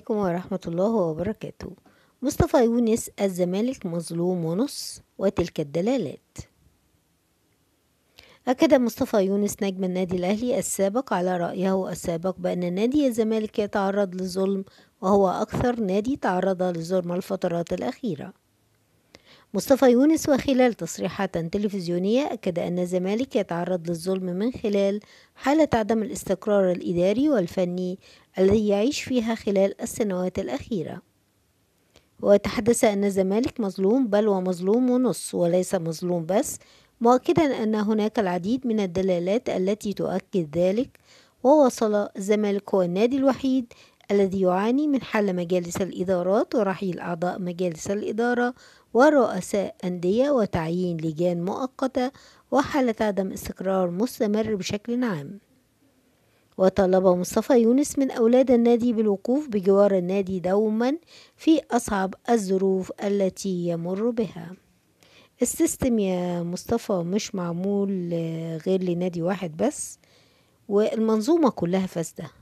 عليكم ورحمة الله وبركاته مصطفى يونس الزمالك مظلوم ونص وتلك الدلالات أكد مصطفى يونس نجم النادي الأهلي السابق على رأيه السابق بأن نادي الزمالك يتعرض للظلم وهو أكثر نادي تعرض للظلم الفترات الأخيرة مصطفى يونس وخلال تصريحات تلفزيونية أكد أن الزمالك يتعرض للظلم من خلال حالة عدم الاستقرار الإداري والفني الذي يعيش فيها خلال السنوات الأخيرة وتحدث أن الزمالك مظلوم بل ومظلوم ونص وليس مظلوم بس مؤكدا أن هناك العديد من الدلالات التي تؤكد ذلك ووصل الزمالك هو النادي الوحيد الذي يعاني من حل مجالس الإدارات ورحيل أعضاء مجالس الإدارة ورؤساء أندية وتعيين لجان مؤقتة وحالة عدم استقرار مستمر بشكل عام وطلب مصطفى يونس من أولاد النادي بالوقوف بجوار النادي دوما في أصعب الظروف التي يمر بها السيستم يا مصطفى مش معمول غير لنادي واحد بس والمنظومة كلها فاسدة